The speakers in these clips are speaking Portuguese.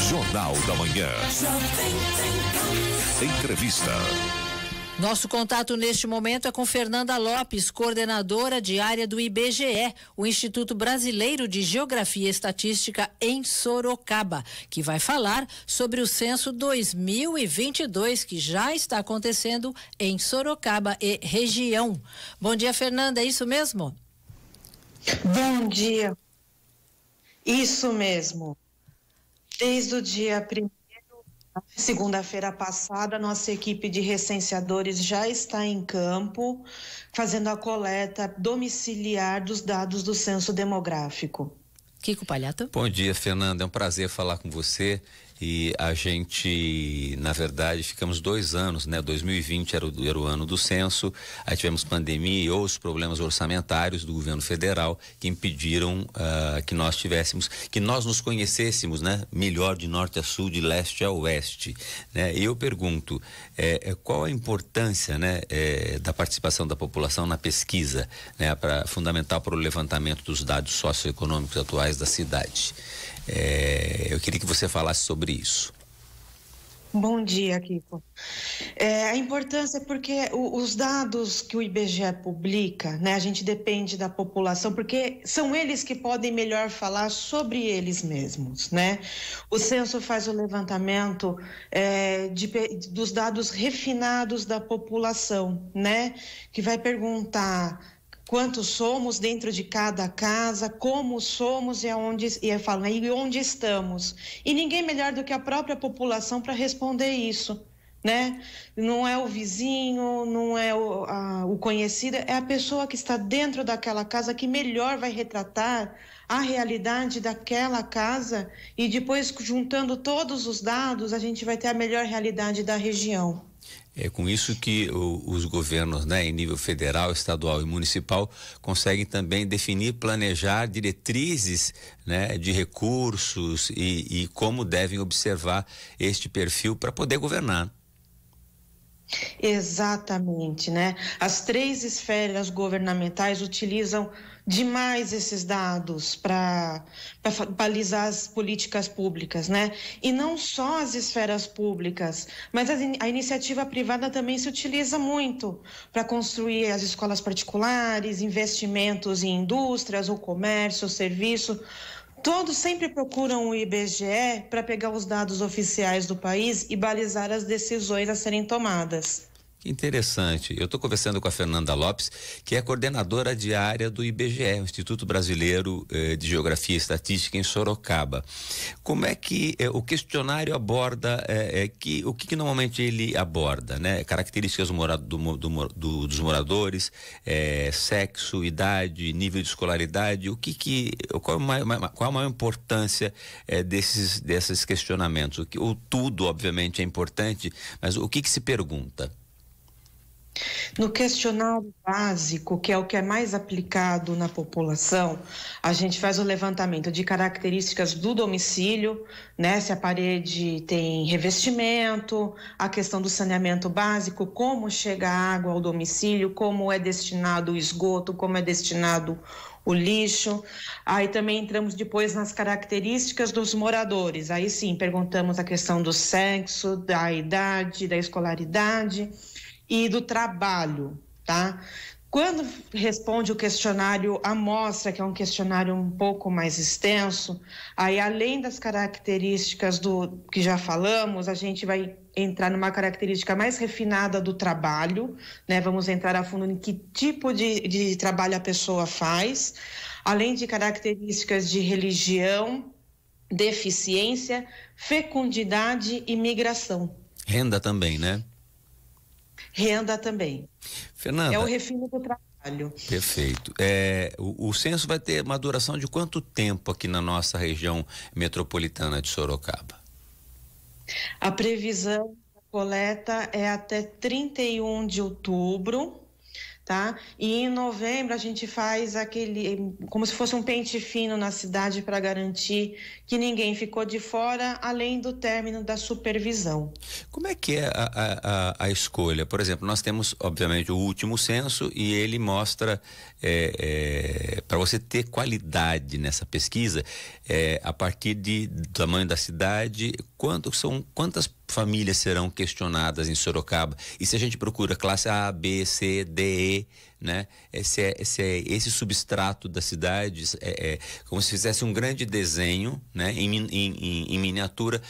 Jornal da Manhã. Entrevista. Nosso contato neste momento é com Fernanda Lopes, coordenadora de área do IBGE, o Instituto Brasileiro de Geografia e Estatística em Sorocaba, que vai falar sobre o censo 2022 que já está acontecendo em Sorocaba e região. Bom dia, Fernanda, é isso mesmo? Bom dia. Isso mesmo. Desde o dia primeiro Segunda-feira passada, nossa equipe de recenseadores já está em campo, fazendo a coleta domiciliar dos dados do censo demográfico. Kiko Palhata. Bom dia, Fernanda. É um prazer falar com você e a gente, na verdade, ficamos dois anos, né? 2020 era o, era o ano do censo, aí tivemos pandemia e outros problemas orçamentários do governo federal que impediram uh, que nós tivéssemos, que nós nos conhecêssemos, né? Melhor de norte a sul, de leste a oeste, né? E eu pergunto, é, é qual a importância, né? É, da participação da população na pesquisa, né? Para fundamental para o levantamento dos dados socioeconômicos atuais da cidade. É, eu queria que você falasse sobre isso. Bom dia, Kiko. É, a importância é porque os dados que o IBGE publica, né, a gente depende da população, porque são eles que podem melhor falar sobre eles mesmos. Né? O censo faz o levantamento é, de, dos dados refinados da população, né, que vai perguntar quantos somos dentro de cada casa, como somos e aonde e né, e onde estamos. E ninguém é melhor do que a própria população para responder isso. Né? Não é o vizinho, não é o, a, o conhecido, é a pessoa que está dentro daquela casa que melhor vai retratar a realidade daquela casa e depois juntando todos os dados a gente vai ter a melhor realidade da região. É com isso que o, os governos, né, em nível federal, estadual e municipal, conseguem também definir, planejar diretrizes né, de recursos e, e como devem observar este perfil para poder governar. Exatamente, né? As três esferas governamentais utilizam demais esses dados para balizar as políticas públicas, né? E não só as esferas públicas, mas a, a iniciativa privada também se utiliza muito para construir as escolas particulares, investimentos em indústrias, o comércio, o serviço. Todos sempre procuram o IBGE para pegar os dados oficiais do país e balizar as decisões a serem tomadas. Que interessante. Eu estou conversando com a Fernanda Lopes, que é coordenadora de área do IBGE, Instituto Brasileiro eh, de Geografia e Estatística em Sorocaba. Como é que eh, o questionário aborda eh, que o que, que, normalmente ele aborda, né? Características do morado, do, do, do, dos moradores, sexo, idade, nível de escolaridade. O que que qual, é a, qual é a maior importância desses desses questionamentos? O, que, o tudo, obviamente, é importante, mas o que que se pergunta? No questionário básico, que é o que é mais aplicado na população, a gente faz o levantamento de características do domicílio, né? Se a parede tem revestimento, a questão do saneamento básico, como chega a água ao domicílio, como é destinado o esgoto, como é destinado o lixo. Aí também entramos depois nas características dos moradores. Aí sim, perguntamos a questão do sexo, da idade, da escolaridade e do trabalho, tá? Quando responde o questionário amostra, que é um questionário um pouco mais extenso, aí além das características do que já falamos, a gente vai entrar numa característica mais refinada do trabalho, né? Vamos entrar a fundo em que tipo de, de trabalho a pessoa faz, além de características de religião, deficiência, fecundidade e migração. Renda também, né? Renda também. Fernanda. É o refino do trabalho. Perfeito. É, o, o censo vai ter uma duração de quanto tempo aqui na nossa região metropolitana de Sorocaba? A previsão da coleta é até 31 de outubro tá? E em novembro a gente faz aquele como se fosse um pente fino na cidade para garantir que ninguém ficou de fora, além do término da supervisão. Como é que é a, a, a escolha? Por exemplo, nós temos obviamente o último censo e ele mostra é, é, para você ter qualidade nessa pesquisa é, a partir de do tamanho da cidade, quanto são quantas pessoas famílias serão questionadas em Sorocaba. E se a gente procura classe A, B, C, D, E, né? Esse, é, esse, é, esse substrato das cidades é, é, como se fizesse um grande desenho, né? Em, em, em, em miniatura,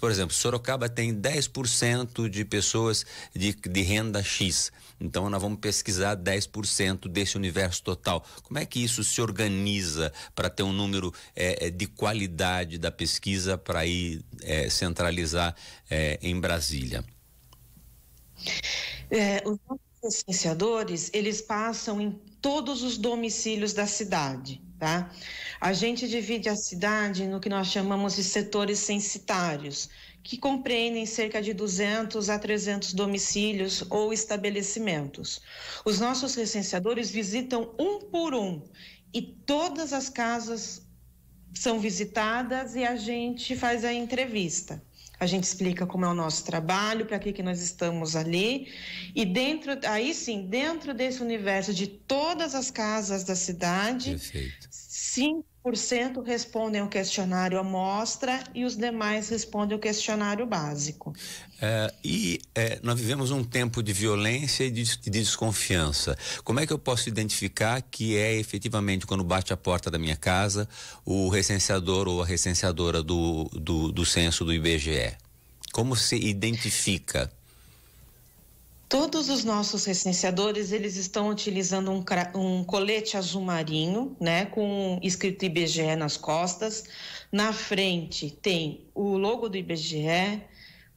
por exemplo, Sorocaba tem 10% de pessoas de, de renda X. Então nós vamos pesquisar 10% desse universo total. Como é que isso se organiza para ter um número é, é de qualidade da pesquisa para ir é, centralizar é, em Brasília? É, os licenciadores, eles passam em todos os domicílios da cidade, tá? A gente divide a cidade no que nós chamamos de setores censitários, que compreendem cerca de 200 a 300 domicílios ou estabelecimentos. Os nossos recenseadores visitam um por um e todas as casas são visitadas e a gente faz a entrevista a gente explica como é o nosso trabalho, para que, que nós estamos ali. E dentro, aí sim, dentro desse universo de todas as casas da cidade, Perfeito cento respondem o questionário amostra e os demais respondem o questionário básico. É, e é, nós vivemos um tempo de violência e de, de, desconfiança. Como é que eu posso identificar que é efetivamente quando bate a porta da minha casa o recenseador ou a recenseadora do, do, do censo do IBGE? Como se identifica? Todos os nossos recenseadores, eles estão utilizando um, um, colete azul marinho, né, com escrito IBGE nas costas. Na frente tem o logo do IBGE,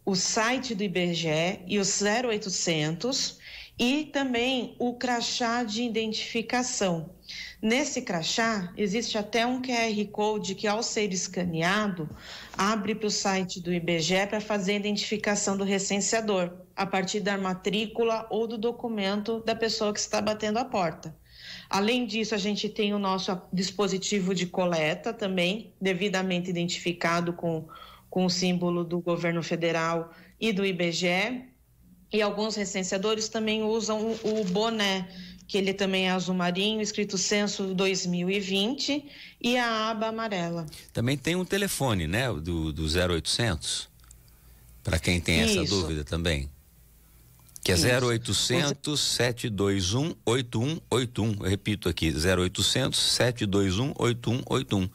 o site do IBGE e o 0800 e também o crachá de identificação. Nesse crachá existe até um QR Code que, ao ser escaneado, abre para o site do IBGE para fazer a identificação do recenseador a partir da matrícula ou do documento da pessoa que está batendo a porta. Além disso, a gente tem o nosso dispositivo de coleta também, devidamente identificado com, com o símbolo do governo federal e do IBGE. E alguns recenseadores também usam o, boné, que ele também é azul marinho, escrito Censo 2020, e a aba amarela. Também tem um telefone, né, do, do 0800, para quem tem essa Isso. dúvida também. Que é Isso. 0800 721 8181. Eu repito aqui, 0800 721 8181.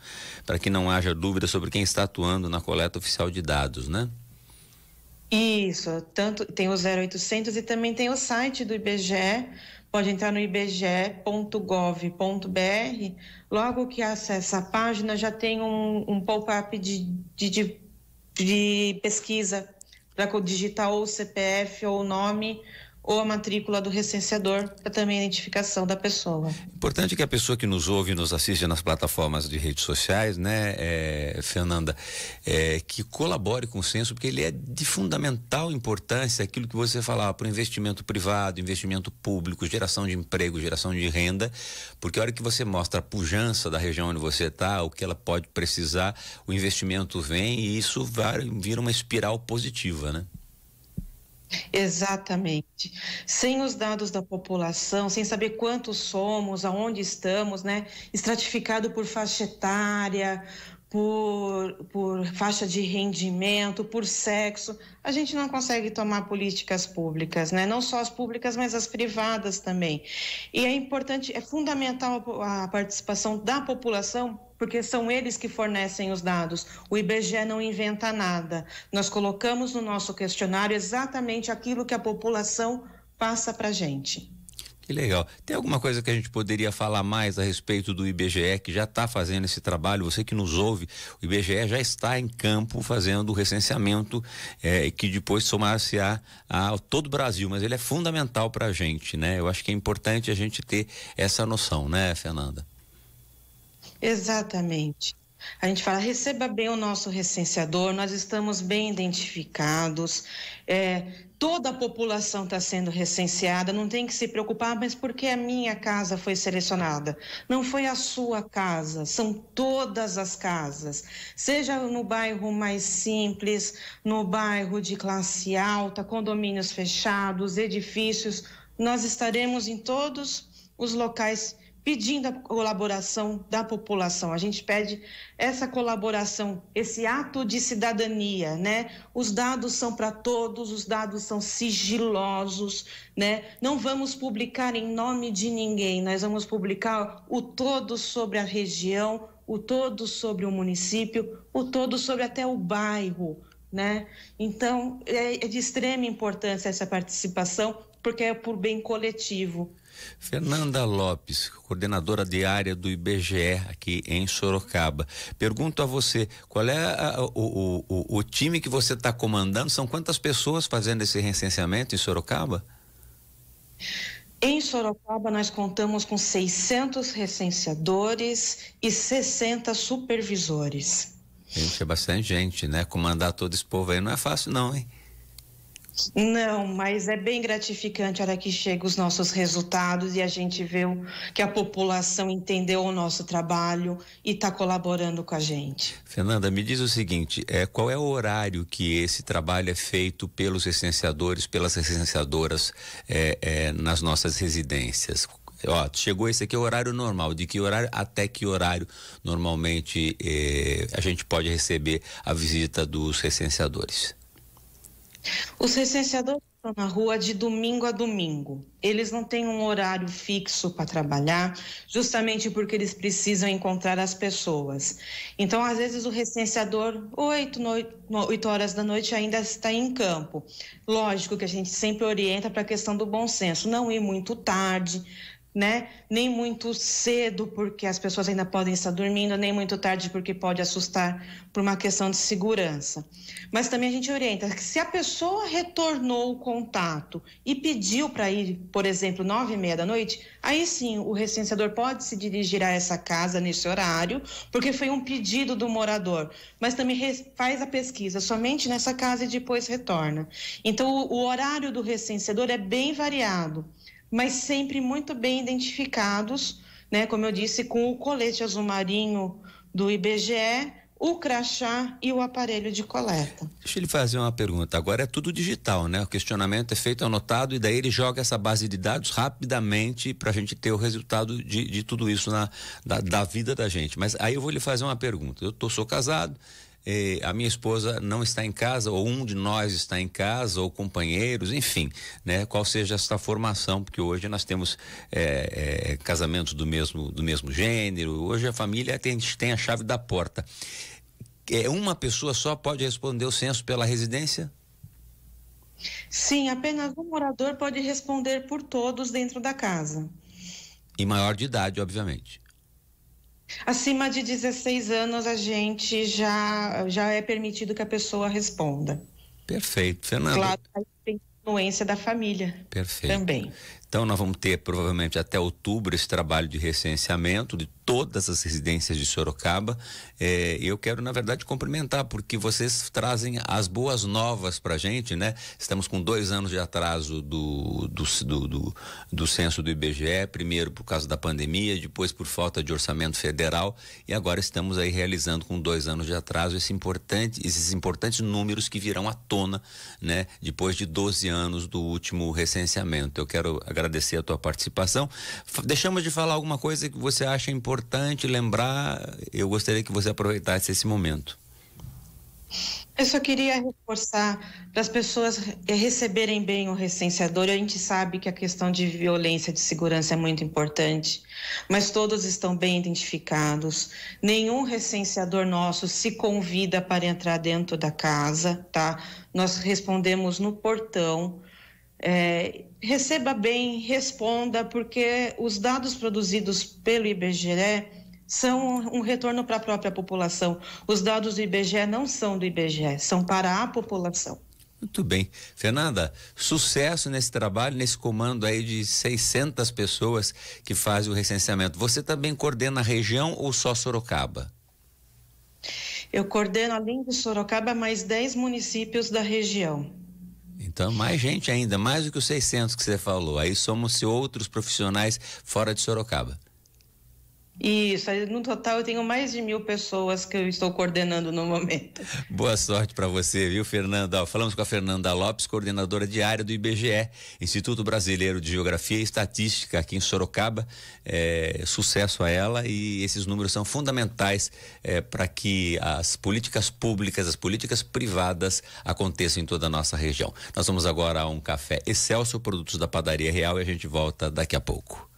Para que não haja dúvida sobre quem está atuando na coleta oficial de dados, né? Isso, tanto tem o 0800 e também tem o site do IBGE. Pode entrar no ibge.gov.br. Logo que acessa a página, já tem um, um pop-up de, de, de, de pesquisa para digitar ou o CPF ou o nome ou a matrícula do recenseador para também a identificação da pessoa. Importante que a pessoa que nos ouve e nos assiste nas plataformas de redes sociais, né, é, Fernanda, é, que colabore com o censo, porque ele é de fundamental importância aquilo que você falava para o investimento privado, investimento público, geração de emprego, geração de renda, porque a hora que você mostra a pujança da região onde você está, o que ela pode precisar, o investimento vem e isso vai, vira uma espiral positiva, né? Exatamente. Sem os dados da população, sem saber quantos somos, aonde estamos, né? Estratificado por faixa etária, por, por faixa de rendimento, por sexo, a gente não consegue tomar políticas públicas, né? Não só as públicas, mas as privadas também. E é importante, é fundamental a participação da população porque são eles que fornecem os dados. O IBGE não inventa nada. Nós colocamos no nosso questionário exatamente aquilo que a população passa para a gente. Que legal. Tem alguma coisa que a gente poderia falar mais a respeito do IBGE, que já está fazendo esse trabalho? Você que nos ouve, o IBGE já está em campo fazendo o recenseamento, é, que depois somar-se-á a, a todo o Brasil, mas ele é fundamental para a gente, né? Eu acho que é importante a gente ter essa noção, né, Fernanda? Exatamente. A gente fala, receba bem o nosso recenseador, nós estamos bem identificados, é, toda a população está sendo recenseada, não tem que se preocupar, mas porque a minha casa foi selecionada? Não foi a sua casa, são todas as casas. Seja no bairro mais simples, no bairro de classe alta, condomínios fechados, edifícios, nós estaremos em todos os locais fechados pedindo a colaboração da população. A gente pede essa colaboração, esse ato de cidadania, né? Os dados são para todos, os dados são sigilosos, né? Não vamos publicar em nome de ninguém, nós vamos publicar o todo sobre a região, o todo sobre o município, o todo sobre até o bairro, né? Então, é, é de extrema importância essa participação, porque é por bem coletivo. Fernanda Lopes, coordenadora de área do IBGE aqui em Sorocaba. Pergunto a você, qual é a, o, o, o time que você está comandando? São quantas pessoas fazendo esse recenseamento em Sorocaba? Em Sorocaba, nós contamos com 600 recenseadores e 60 supervisores. Gente, é bastante gente, né? Comandar todo esse povo aí não é fácil, não, hein? Não, mas é bem gratificante a hora que chegam os nossos resultados e a gente vê que a população entendeu o nosso trabalho e está colaborando com a gente. Fernanda, me diz o seguinte: é, qual é o horário que esse trabalho é feito pelos licenciadores, pelas licenciadoras é, é, nas nossas residências? Ó, chegou esse aqui é o horário normal. De que horário até que horário normalmente é, a gente pode receber a visita dos recenseadores? Os recenseadores estão na rua de domingo a domingo. Eles não têm um horário fixo para trabalhar, justamente porque eles precisam encontrar as pessoas. Então, às vezes, o recenseador, 8, 8 horas da noite, ainda está em campo. Lógico que a gente sempre orienta para a questão do bom senso, não ir muito tarde, né? Nem muito cedo, porque as pessoas ainda podem estar dormindo, nem muito tarde, porque pode assustar por uma questão de segurança. Mas também a gente orienta que se a pessoa retornou o contato e pediu para ir, por exemplo, nove e meia da noite, aí sim o recenseador pode se dirigir a essa casa nesse horário, porque foi um pedido do morador. Mas também faz a pesquisa somente nessa casa e depois retorna. Então, o horário do recenseador é bem variado mas sempre muito bem identificados, né, como eu disse, com o colete azul marinho do IBGE, o crachá e o aparelho de coleta. Deixa eu lhe fazer uma pergunta. Agora é tudo digital, né? O questionamento é feito, anotado, e daí ele joga essa base de dados rapidamente para a gente ter o resultado de, de tudo isso na, da, da, vida da gente. Mas aí eu vou lhe fazer uma pergunta. Eu tô, sou casado, eh, a minha esposa não está em casa, ou um de nós está em casa, ou companheiros, enfim, né? Qual seja esta formação, porque hoje nós temos eh, eh, casamentos do mesmo, do mesmo gênero, hoje a família tem, tem a chave da porta. É, uma pessoa só pode responder o censo pela residência? Sim, apenas um morador pode responder por todos dentro da casa. E maior de idade, obviamente. Acima de 16 anos, a gente já, já é permitido que a pessoa responda. Perfeito, Fernando. Claro, tem influência da família. Perfeito. Também. Então, nós vamos ter provavelmente até outubro esse trabalho de recenseamento de todas as residências de Sorocaba. É, eu quero, na verdade, cumprimentar, porque vocês trazem as boas novas para a gente, né? Estamos com dois anos de atraso do, do, do, do, do censo do IBGE, primeiro por causa da pandemia, depois por falta de orçamento federal, e agora estamos aí realizando com dois anos de atraso esse importante, esses importantes números que virão à tona, né? Depois de 12 anos do último recenseamento. Eu quero agradecer a tua participação. F deixamos de falar alguma coisa que você acha importante importante lembrar, eu gostaria que você aproveitasse esse momento. Eu só queria reforçar para as pessoas receberem bem o recenseador. A gente sabe que a questão de violência de segurança é muito importante, mas todos estão bem identificados. Nenhum recenseador nosso se convida para entrar dentro da casa, tá? Nós respondemos no portão é, receba bem, responda, porque os dados produzidos pelo IBGE são um retorno para a própria população. Os dados do IBGE não são do IBGE, são para a população. Muito bem. Fernanda, sucesso nesse trabalho, nesse comando aí de 600 pessoas que fazem o recenseamento. Você também coordena a região ou só Sorocaba? Eu coordeno, além de Sorocaba, mais 10 municípios da região. Então, mais gente ainda, mais do que os 600 que você falou. Aí somos se outros profissionais fora de Sorocaba. Isso, no total eu tenho mais de mil pessoas que eu estou coordenando no momento. Boa sorte para você, viu, Fernanda? Falamos com a Fernanda Lopes, coordenadora diária do IBGE, Instituto Brasileiro de Geografia e Estatística, aqui em Sorocaba. É, sucesso a ela e esses números são fundamentais é, para que as políticas públicas, as políticas privadas aconteçam em toda a nossa região. Nós vamos agora a um café Excelso, produtos da Padaria Real, e a gente volta daqui a pouco.